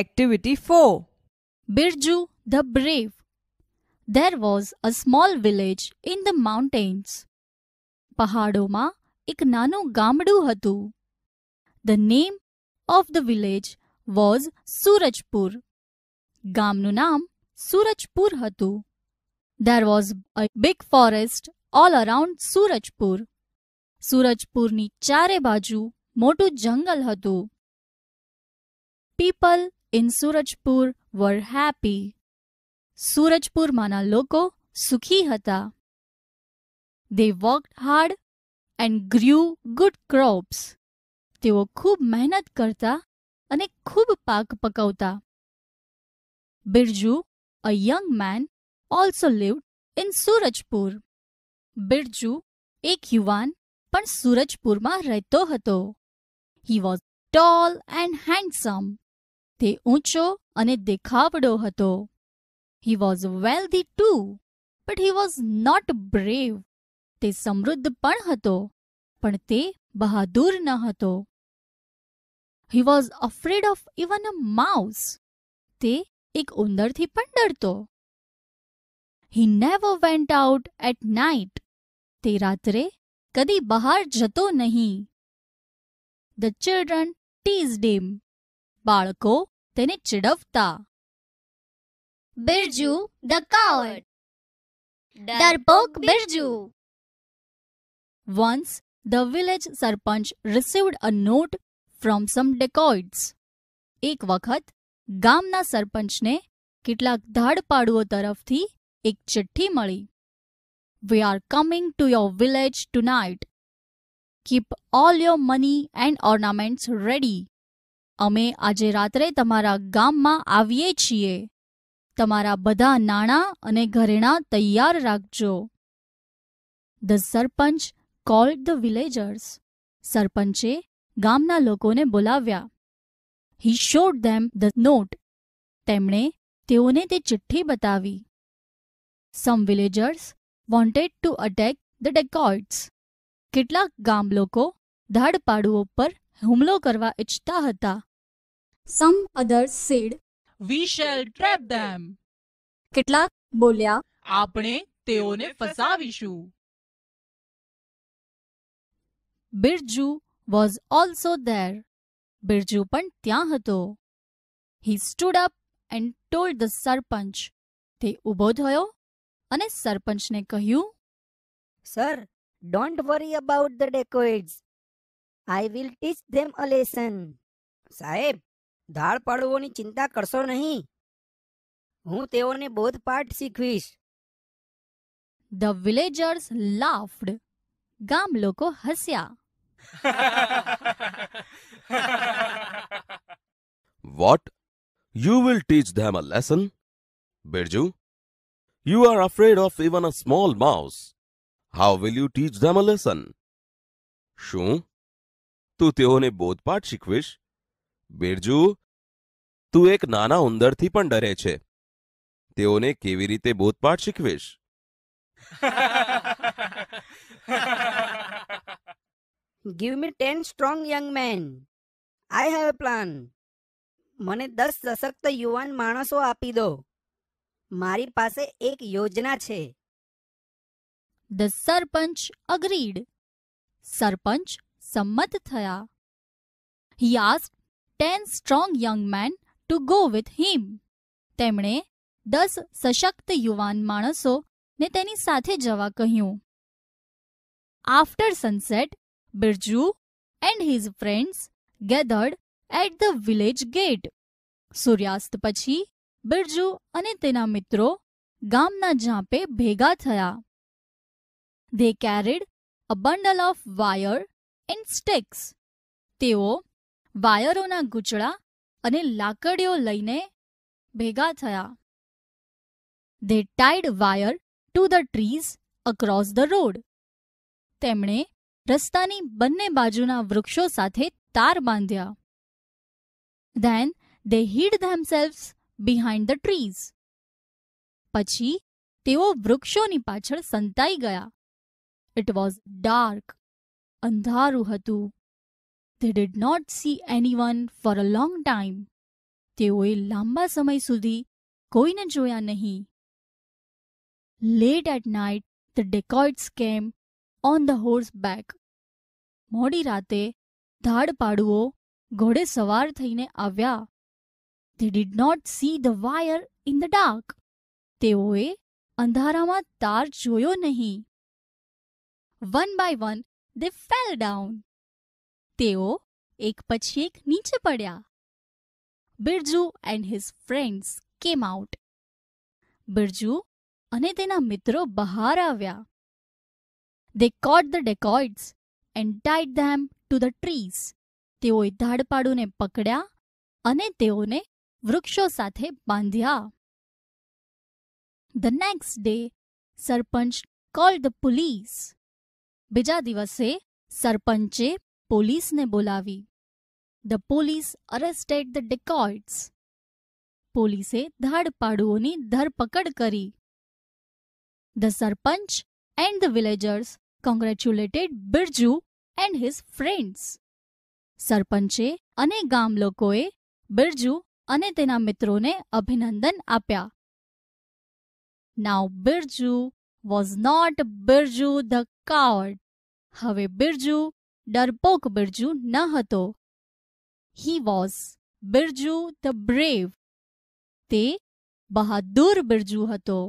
Activity 4 Birju the Brave There was a small village in the mountains. પહાડોમાં ik nano ગામડું hatu. The name of the village was Surajpur. gamnu naam Surajpur hatu. There was a big forest all around Surajpur, Surajpur ni chare બાજુ મોટું jungle hatu. People. In Surajpur were happy સુરજપુરમાંના લોકો સુખી હતા they worked hard and grew good crops તેઓ ખૂબ મહેનત કરતા અને ખૂબ પાક પકવતા Birju a young man also lived in Surajpur Birju એક યુવાન પણ સુરજપુરમાં રહેતો હતો he was tall and handsome તે ઊંચો અને દેખાવડો હતો he was wealthy too but he was not brave તે સમૃદ્ધ પણ હતો પણ તે બહાદુર ન હતો he was afraid of even a mouse તે એક ઉંદરથી પણ ડરતો he never went out at night તે રાત્રે કદી બહાર જતો નહીં ધ ચિલ્ડ્રન ટીઝ ડેમ બાળકો તેને ચડવતા Birju the coward the book Birju once the village sarpanch received a note from some dacoits એક વખત ગામના સરપંચને કેટલાક ધાડપાડો તરફથી એક ચિઠ્ઠી મળી we are coming to your village tonight keep all your money and ornaments ready અમે આજે રાત્રે તમારા ગામમાં આવીએ છીએ તમારા બધા નાણાં અને ઘરેણાં તૈયાર રાખજો the sarpanch called the villagers સરપંચે ગામના લોકોને બોલાવ્યા he showed them the note તેમણે તેઓને તે ચિઠ્ઠી બતાવી some villagers wanted to attack the dacoits કેટલાક ગામ લોકો ધાડપાડુઓ પર હુમલો કરવા ઈચ્છતા હતા Some others said, We shall trap them. કેટલાક બોલ્યા આપણે તેઓને ફસાવીશું Birju was also there Birju પણ ત્યાં હતો he stood up and told the sarpanch તે ઊભો થયો અને સરપંચને કહ્યું sir don't worry about the dacoits I will teach them a lesson સાહેબ ધાળ પડવોની ચિંતા કરશો નહીં હું તેઓને બોધપાઠ શીખવીશ ધ વિલેજર્સ લાફ્ડ ગામ લોકો હસ્યા what you will teach them a lesson Birju you are afraid of even a small mouse how will you teach them a lesson શું તું તેઓને બોધપાઠ શીખવીશ બિરજુ તું એક નાના ઉંદરથી પણ ડરે છે તેઓને કેવી રીતે બોધપાઠ શીખવીશ give me ten strong young men I have a plan મને દસ સશક્ત યુવાન માણસો આપી દો મારી પાસે એક યોજના છે ધ સરપંચ અગ્રીડ સરપંચ સંમત થયા he ask ten strong young men to go with him તેમણે દસ સશક્ત યુવાન માણસો ને તેની સાથે જવા કહ્યું after sunset Birju and his friends gathered at the village gate સૂર્યાસ્ત પછી બિરજુ અને તેના મિત્રો ગામના ઝાંપે ભેગા થયા they carried a bundle of wire and sticks તેઓ વાયરોના ગૂંચળા અને લાકડીઓ લઈને ભેગા થયા they tied wire to the trees across the road તેમણે રસ્તાની બંને બાજુના વૃક્ષો સાથે તાર બાંધ્યા then they hid themselves behind the trees પછી તેઓ વૃક્ષોની પાછળ સંતાઈ ગયા ઇટ વોઝ ડાર્ક અંધારું હતું they did not see anyone for a long time. તેઓએ લાંબા સમય સુધી કોઈને જોયા નહીં. Late at night, the decoys came on the horseback. મોડી રાતે ધાડપાડુઓ ઘોડે સવાર થઈને આવ્યા. They did not see the wire in the dark. તેઓએ અંધારામાં તાર જોયો નહીં. One by one, they fell down. તેઓ એક પછી એક નીચે પડ્યા Birju and his friends came out બિરજુ અને તેના મિત્રો બહાર આવ્યા they caught the dacoits and tied them to the trees તેઓએ ધાડપાડુને પકડ્યા અને તેઓને વૃક્ષો સાથે બાંધ્યા the next day sarpanch call the police બીજા દિવસે સરપંચે पोलिस ने बोलावी the police arrested the dacoits पोलिसे धड़पाड़ूओनी धरपकड़ करी the sarpanch and the villagers congratulated Birju and his friends सरपंचे અને ગામ લોકોએ બિરજુ અને તેના મિત્રોને અભિનંદન આપ્યા now Birju was not Birju the coward હવે બિરજુ ડરપોક બિરજુ ન હતો he was Birju the brave તે બહાદુર બિરજુ હતો